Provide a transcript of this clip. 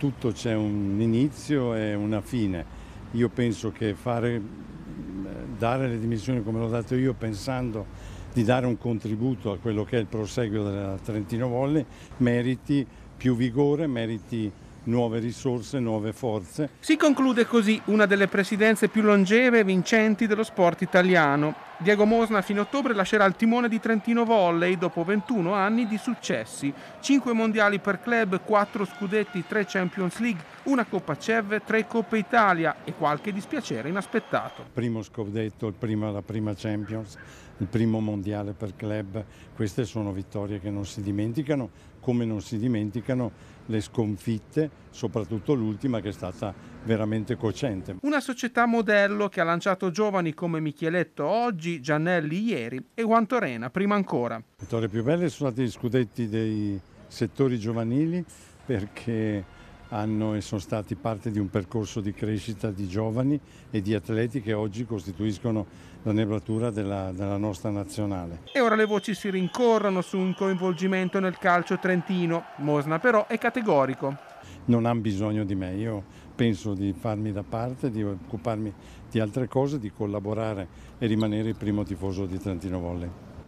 tutto c'è un inizio e una fine. Io penso che fare, dare le dimissioni come l'ho dato io pensando di dare un contributo a quello che è il proseguio della Trentino Volley meriti più vigore, meriti nuove risorse, nuove forze. Si conclude così una delle presidenze più longeve e vincenti dello sport italiano. Diego Mosna fino a ottobre lascerà il timone di Trentino Volley dopo 21 anni di successi, 5 mondiali per club, 4 scudetti, 3 Champions League, una Coppa CEV, 3 Coppe Italia e qualche dispiacere inaspettato. Primo scudetto, prima, la prima Champions, il primo mondiale per club, queste sono vittorie che non si dimenticano, come non si dimenticano le sconfitte, soprattutto l'ultima che è stata veramente cocente. Una società modello che ha lanciato giovani come Micheletto oggi, Giannelli ieri e Guantorena prima ancora. Le vittorie più belle sono state gli scudetti dei settori giovanili perché hanno e sono stati parte di un percorso di crescita di giovani e di atleti che oggi costituiscono la nebulatura della, della, nostra nazionale. E ora le voci si rincorrono su un coinvolgimento nel calcio trentino. Mosna però è categorico. Non hanno bisogno di me, io penso di farmi da parte, di occuparmi di altre cose, di collaborare e rimanere il primo tifoso di Trentino Volley.